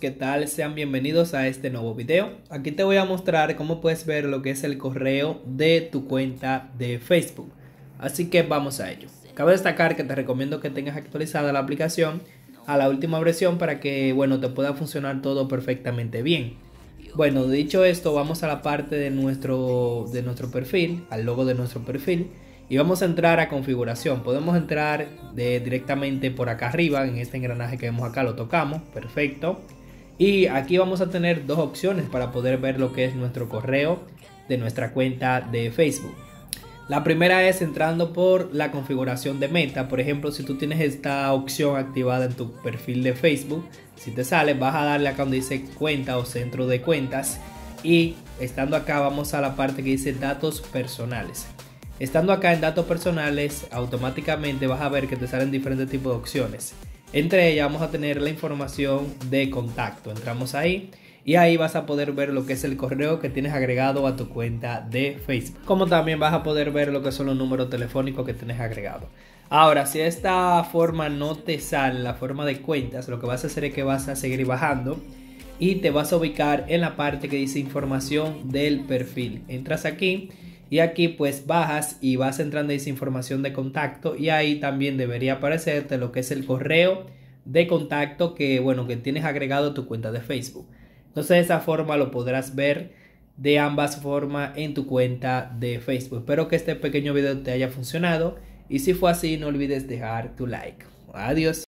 ¿Qué tal? Sean bienvenidos a este nuevo video. Aquí te voy a mostrar cómo puedes ver lo que es el correo de tu cuenta de Facebook. Así que vamos a ello. Cabe destacar que te recomiendo que tengas actualizada la aplicación a la última versión para que, bueno, te pueda funcionar todo perfectamente bien. Bueno, dicho esto, vamos a la parte de nuestro, de nuestro perfil, al logo de nuestro perfil. Y vamos a entrar a configuración. Podemos entrar directamente por acá arriba, en este engranaje que vemos acá, lo tocamos, perfecto. Y aquí vamos a tener dos opciones para poder ver lo que es nuestro correo de nuestra cuenta de Facebook. La primera es entrando por la configuración de meta. Por ejemplo, si tú tienes esta opción activada en tu perfil de Facebook, si te sale vas a darle acá donde dice cuenta o centro de cuentas. Y estando acá vamos a la parte que dice datos personales. Estando acá en datos personales, automáticamente vas a ver que te salen diferentes tipos de opciones. Entre ellas vamos a tener la información de contacto. Entramos ahí y ahí vas a poder ver lo que es el correo que tienes agregado a tu cuenta de Facebook. Como también vas a poder ver lo que son los números telefónicos que tienes agregado. Ahora, si esta forma no te sale, la forma de cuentas, lo que vas a hacer es que vas a seguir bajando y te vas a ubicar en la parte que dice información del perfil. Entras aquí y aquí pues bajas y vas entrando en esa información de contacto y ahí también debería aparecerte lo que es el correo de contacto que bueno que tienes agregado a tu cuenta de Facebook. Entonces de esa forma lo podrás ver de ambas formas en tu cuenta de Facebook. Espero que este pequeño video te haya funcionado y si fue así no olvides dejar tu like. Adiós.